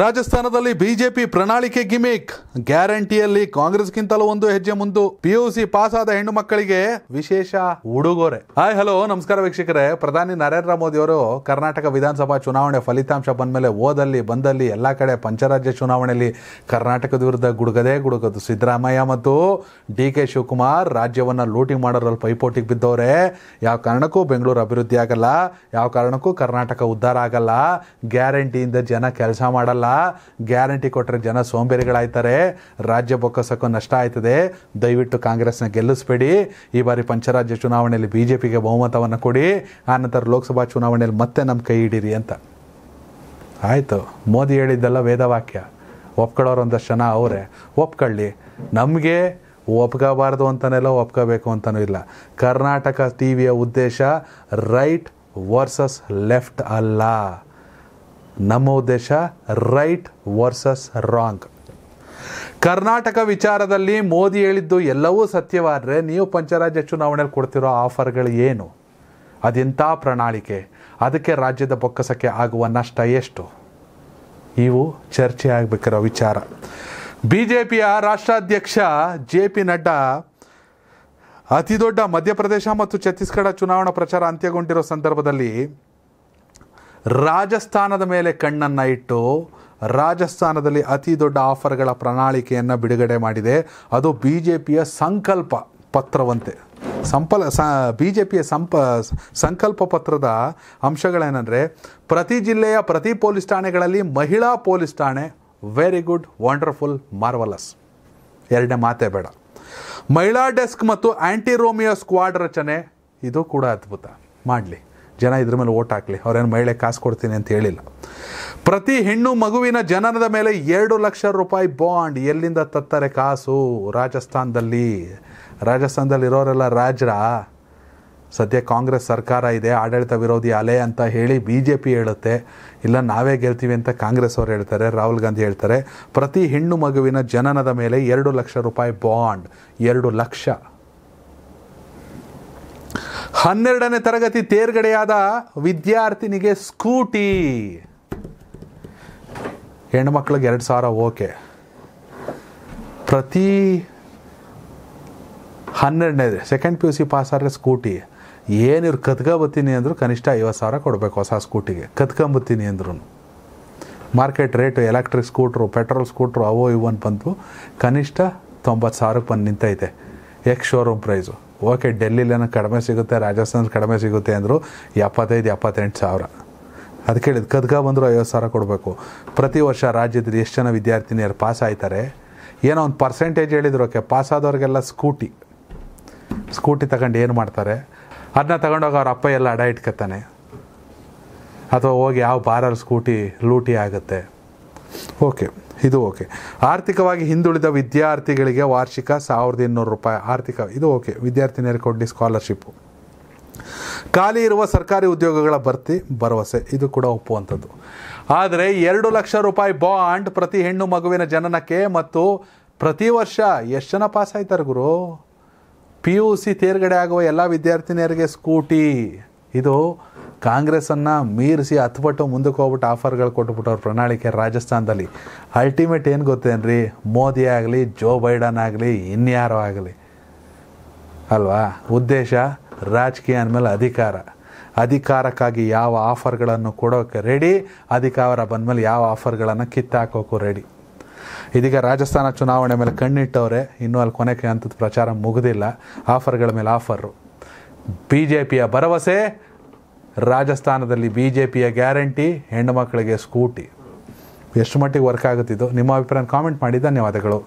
ರಾಜಸ್ಥಾನದಲ್ಲಿ ಬಿಜೆಪಿ ಪ್ರಣಾಳಿಕೆ ಗಿಮಿಕ್ ಗ್ಯಾರಂಟಿಯಲ್ಲಿ ಕಾಂಗ್ರೆಸ್ಗಿಂತಲೂ ಒಂದು ಹೆಜ್ಜೆ ಮುಂದು ಪಿಯುಸಿ ಪಾಸ್ ಆದ ಹೆಣ್ಣು ಮಕ್ಕಳಿಗೆ ವಿಶೇಷ ಉಡುಗೊರೆ ಹಾಯ್ ಹಲೋ ನಮಸ್ಕಾರ ವೀಕ್ಷಕರೇ ಪ್ರಧಾನಿ ನರೇಂದ್ರ ಮೋದಿ ಅವರು ಕರ್ನಾಟಕ ವಿಧಾನಸಭಾ ಚುನಾವಣೆ ಫಲಿತಾಂಶ ಬಂದ ಮೇಲೆ ಓದಲ್ಲಿ ಬಂದಲ್ಲಿ ಎಲ್ಲಾ ಕಡೆ ಪಂಚರಾಜ್ಯ ಚುನಾವಣೆಯಲ್ಲಿ ಕರ್ನಾಟಕದ ವಿರುದ್ಧ ಗುಡುಗದೇ ಗುಡುಗದು ಸಿದ್ದರಾಮಯ್ಯ ಮತ್ತು ಡಿ ಕೆ ಶಿವಕುಮಾರ್ ರಾಜ್ಯವನ್ನ ಲೂಟಿ ಮಾಡೋರಲ್ಲಿ ಪೈಪೋಟಿಗೆ ಬಿದ್ದವ್ರೆ ಯಾವ ಕಾರಣಕ್ಕೂ ಬೆಂಗಳೂರು ಅಭಿವೃದ್ಧಿ ಆಗಲ್ಲ ಯಾವ ಕಾರಣಕ್ಕೂ ಕರ್ನಾಟಕ ಉದ್ಧಾರ ಆಗಲ್ಲ ಗ್ಯಾರಂಟಿಯಿಂದ ಜನ ಕೆಲಸ ಮಾಡಲ್ಲ ಕೊಡಲ್ಲ ಗ್ಯಾರಂಟಿ ಕೊಟ್ಟರೆ ಜನ ಸೋಂಬೇರಿಗಳಾಯ್ತಾರೆ ರಾಜ್ಯ ಬೊಕ್ಕಸಕ್ಕೂ ನಷ್ಟ ಆಯ್ತದೆ ದಯವಿಟ್ಟು ಕಾಂಗ್ರೆಸ್ನ ಗೆಲ್ಲಿಸಬೇಡಿ ಈ ಬಾರಿ ಪಂಚರಾಜ್ಯ ಚುನಾವಣೆಯಲ್ಲಿ ಬಿ ಜೆ ಪಿಗೆ ಬಹುಮತವನ್ನು ಕೊಡಿ ಆನಂತರ ಲೋಕಸಭಾ ಚುನಾವಣೆಯಲ್ಲಿ ಮತ್ತೆ ನಮ್ಮ ಕೈ ಹಿಡೀರಿ ಅಂತ ಆಯಿತು ಮೋದಿ ಹೇಳಿದ್ದೆಲ್ಲ ವೇದವಾಕ್ಯ ಒಪ್ಕೊಳ್ಳೋರು ಒಂದಷ್ಟು ಜನ ಅವರೇ ಒಪ್ಕೊಳ್ಳಿ ನಮಗೆ ಒಪ್ಕೋಬಾರ್ದು ಅಂತನೆಲ್ಲ ಒಪ್ಕೋಬೇಕು ಅಂತಲೂ ಇಲ್ಲ ಕರ್ನಾಟಕ ಟಿ ವಿಯ ಉದ್ದೇಶ ರೈಟ್ ವರ್ಸಸ್ ಲೆಫ್ಟ್ ಅಲ್ಲ ನಮ್ಮ ಉದ್ದೇಶ ರೈಟ್ ವರ್ಸಸ್ ರಾಂಗ್ ಕರ್ನಾಟಕ ವಿಚಾರದಲ್ಲಿ ಮೋದಿ ಹೇಳಿದ್ದು ಎಲ್ಲವೂ ಸತ್ಯವಾದರೆ ನೀವು ಪಂಚರಾಜ್ಯ ಚುನಾವಣೆಯಲ್ಲಿ ಕೊಡ್ತಿರೋ ಆಫರ್ಗಳು ಏನು ಅದೆಂಥ ಪ್ರಣಾಳಿಕೆ ಅದಕ್ಕೆ ರಾಜ್ಯದ ಬೊಕ್ಕಸಕ್ಕೆ ಆಗುವ ನಷ್ಟ ಎಷ್ಟು ಇವು ಚರ್ಚೆ ಆಗಬೇಕಿರೋ ವಿಚಾರ ಬಿ ಜೆ ಪಿಯ ರಾಷ್ಟ್ರಾಧ್ಯಕ್ಷ ಜೆ ಪಿ ನಡ್ಡಾ ಅತಿದೊಡ್ಡ ಮಧ್ಯಪ್ರದೇಶ ಮತ್ತು ಛತ್ತೀಸ್ಗಢ ಚುನಾವಣಾ ಪ್ರಚಾರ ಅಂತ್ಯಗೊಂಡಿರೋ ಸಂದರ್ಭದಲ್ಲಿ ರಾಜಸ್ಥಾನದ ಮೇಲೆ ಕಣ್ಣನ್ನು ಇಟ್ಟು ರಾಜಸ್ಥಾನದಲ್ಲಿ ಅತಿ ದೊಡ್ಡ ಆಫರ್ಗಳ ಪ್ರಣಾಳಿಕೆಯನ್ನು ಬಿಡುಗಡೆ ಮಾಡಿದೆ ಅದು ಬಿ ಜೆ ಪಿಯ ಸಂಕಲ್ಪ ಪತ್ರವಂತೆ ಸಂಪಲ ಸ ಬಿ ಜೆ ಪಿಯ ಸಂಪ ಸಂಕಲ್ಪ ಪತ್ರದ ಅಂಶಗಳೇನೆಂದರೆ ಪ್ರತಿ ಜಿಲ್ಲೆಯ ಪ್ರತಿ ಪೊಲೀಸ್ ಠಾಣೆಗಳಲ್ಲಿ ಮಹಿಳಾ ಪೊಲೀಸ್ ಠಾಣೆ ವೆರಿ ಗುಡ್ ವಂಡರ್ಫುಲ್ ಮಾರ್ವಲಸ್ ಎರಡನೇ ಮಾತೇ ಬೇಡ ಮಹಿಳಾ ಡೆಸ್ಕ್ ಮತ್ತು ಆ್ಯಂಟಿ ರೋಮಿಯೋ ಸ್ಕ್ವಾಡ್ ರಚನೆ ಇದು ಕೂಡ ಅದ್ಭುತ ಮಾಡಲಿ ಜನ ಇದ್ರ ಮೇಲೆ ಓಟ್ ಹಾಕಲಿ ಅವ್ರೇನು ಮಹಿಳೆ ಕಾಸು ಕೊಡ್ತೀನಿ ಅಂತ ಹೇಳಿಲ್ಲ ಪ್ರತಿ ಹೆಣ್ಣು ಮಗುವಿನ ಜನನದ ಮೇಲೆ ಎರಡು ಲಕ್ಷ ರೂಪಾಯಿ ಬಾಂಡ್ ಎಲ್ಲಿಂದ ತತ್ತಾರೆ ಕಾಸು ರಾಜಸ್ಥಾನದಲ್ಲಿ ಇರೋರೆಲ್ಲ ರಾಜ್ರ ಸದ್ಯ ಕಾಂಗ್ರೆಸ್ ಸರ್ಕಾರ ಇದೆ ಆಡಳಿತ ವಿರೋಧಿ ಅಲೆ ಅಂತ ಹೇಳಿ ಬಿ ಜೆ ಪಿ ಹೇಳುತ್ತೆ ಇಲ್ಲ ನಾವೇ ಗೆಲ್ತೀವಿ ಅಂತ ಕಾಂಗ್ರೆಸ್ ಅವರು ಹೇಳ್ತಾರೆ ರಾಹುಲ್ ಗಾಂಧಿ ಹೇಳ್ತಾರೆ ಪ್ರತಿ ಹೆಣ್ಣು ಮಗುವಿನ ಜನನದ ಮೇಲೆ ಎರಡು ಲಕ್ಷ ರೂಪಾಯಿ ಬಾಂಡ್ ಎರಡು ಲಕ್ಷ ಹನ್ನೆರಡನೇ ತರಗತಿ ತೇರ್ಗಡೆಯಾದ ವಿದ್ಯಾರ್ಥಿನಿಗೆ ಸ್ಕೂಟಿ ಹೆಣ್ಮಕ್ಳಿಗೆ ಎರಡು ಸಾವಿರ ಓಕೆ ಪ್ರತಿ ಹನ್ನೆರಡನೇ second P U C pass ಆದರೆ ಸ್ಕೂಟಿ ಏನಿರು ಕತ್ಕೊಬತ್ತೀನಿ ಅಂದರು ಕನಿಷ್ಠ ಐವತ್ತು ಸಾವಿರ ಕೊಡಬೇಕು ಹೊಸ ಸ್ಕೂಟಿಗೆ ಕತ್ಕೊಂಬತ್ತೀನಿ ಅಂದ್ರು market rate electric scooter petrol scooter ಅವೋ ಇವನ್ ಬಂತು ಕನಿಷ್ಠ ತೊಂಬತ್ತು ಸಾವಿರಕ್ಕೆ ಬಂದು ನಿಂತೈತೆ ಎಕ್ಸ್ ಶೋರೂಮ್ ಪ್ರೈಸು ಓಕೆ ಡೆಲ್ಲಿಲೇನೋ ಕಡಿಮೆ ಸಿಗುತ್ತೆ ರಾಜಸ್ಥಾನ ಕಡಿಮೆ ಸಿಗುತ್ತೆ ಅಂದರು ಎಪ್ಪತ್ತೈದು ಎಪ್ಪತ್ತೆಂಟು ಸಾವಿರ ಅದು ಹೇಳಿದ್ದು ಕದ್ಗ ಬಂದರೂ ಐವತ್ತು ಸಾವಿರ ಕೊಡಬೇಕು ಪ್ರತಿ ವರ್ಷ ರಾಜ್ಯದಲ್ಲಿ ಎಷ್ಟು ಜನ ವಿದ್ಯಾರ್ಥಿನಿಯರು ಪಾಸ್ ಆಯ್ತಾರೆ ಏನೋ ಒಂದು ಪರ್ಸೆಂಟೇಜ್ ಹೇಳಿದ್ರು ಓಕೆ ಪಾಸ್ ಆದವ್ರಿಗೆಲ್ಲ ಸ್ಕೂಟಿ ಸ್ಕೂಟಿ ತಗೊಂಡು ಏನು ಮಾಡ್ತಾರೆ ಅದನ್ನ ತಗೊಂಡೋಗಿ ಅವ್ರ ಅಪ್ಪ ಎಲ್ಲ ಅಡ ಇಟ್ಕೋತಾನೆ ಅಥವಾ ಹೋಗಿ ಯಾವ ಬಾರಲ್ಲಿ ಸ್ಕೂಟಿ ಲೂಟಿ ಆಗುತ್ತೆ ಓಕೆ ಇದು ಓಕೆ ಆರ್ಥಿಕವಾಗಿ ಹಿಂದುಳಿದ ವಿದ್ಯಾರ್ಥಿಗಳಿಗೆ ವಾರ್ಷಿಕ ಸಾವಿರದ ಇನ್ನೂರು ರೂಪಾಯಿ ಆರ್ಥಿಕ ಇದು ಓಕೆ ವಿದ್ಯಾರ್ಥಿನಿಯರಿಗೆ ಕೊಡ್ಲಿ ಸ್ಕಾಲರ್ಶಿಪ್ಪು ಖಾಲಿ ಇರುವ ಸರ್ಕಾರಿ ಉದ್ಯೋಗಗಳ ಭರ್ತಿ ಭರವಸೆ ಇದು ಕೂಡ ಒಪ್ಪುವಂಥದ್ದು ಆದರೆ ಎರಡು ಲಕ್ಷ ರೂಪಾಯಿ ಬಾಂಡ್ ಪ್ರತಿ ಹೆಣ್ಣು ಮಗುವಿನ ಜನನಕ್ಕೆ ಮತ್ತು ಪ್ರತಿ ವರ್ಷ ಎಷ್ಟು ಜನ ಪಾಸ್ ಆಯ್ತಾರೆ ಗುರು ಪಿ ಯು ಸಿ ತೇರ್ಗಡೆ ಆಗುವ ಎಲ್ಲ ವಿದ್ಯಾರ್ಥಿನಿಯರಿಗೆ ಸ್ಕೂಟಿ ಇದು ಕಾಂಗ್ರೆಸ್ಸನ್ನು ಮೀರಿಸಿ ಹತ್ಬಿಟ್ಟು ಮುಂದಕ್ಕೆ ಹೋಗ್ಬಿಟ್ಟು ಆಫರ್ಗಳು ಅವ್ರ ಪ್ರಣಾಳಿಕೆ ರಾಜಸ್ಥಾನದಲ್ಲಿ ಅಲ್ಟಿಮೇಟ್ ಏನು ಗೊತ್ತೇನ್ರಿ ಮೋದಿ ಆಗಲಿ ಜೋ ಬೈಡನ್ ಆಗಲಿ ಇನ್ಯಾರೋ ಆಗಲಿ ಅಲ್ವಾ ಉದ್ದೇಶ ರಾಜಕೀಯ ಅಂದಮೇಲೆ ಅಧಿಕಾರ ಅಧಿಕಾರಕ್ಕಾಗಿ ಯಾವ ಆಫರ್ಗಳನ್ನು ಕೊಡೋಕ್ಕೆ ರೆಡಿ ಅಧಿಕಾರ ಬಂದ ಮೇಲೆ ಯಾವ ಆಫರ್ಗಳನ್ನು ಕಿತ್ತಾಕೋಕ್ಕೂ ರೆಡಿ ಇದೀಗ ರಾಜಸ್ಥಾನ ಚುನಾವಣೆ ಮೇಲೆ ಕಣ್ಣಿಟ್ಟವ್ರೆ ಇನ್ನೂ ಅಲ್ಲಿ ಕೊನೆಗೆ ಅಂಥದ್ದು ಪ್ರಚಾರ ಮುಗಿದಿಲ್ಲ ಆಫರ್ಗಳ ಮೇಲೆ ಆಫರು ಬಿ ಜೆ ಪಿಯ ಭರವಸೆ ರಾಜಸ್ಥಾನದಲ್ಲಿ ಬಿ ಜೆ ಪಿಯ ಗ್ಯಾರಂಟಿ ಹೆಣ್ಣು ಮಕ್ಕಳಿಗೆ ಸ್ಕೂಟಿ ಎಷ್ಟು ಮಟ್ಟಿಗೆ ವರ್ಕ್ ಆಗುತ್ತಿದ್ದು ನಿಮ್ಮ ಅಭಿಪ್ರಾಯ ಕಾಮೆಂಟ್ ಮಾಡಿ ಧನ್ಯವಾದಗಳು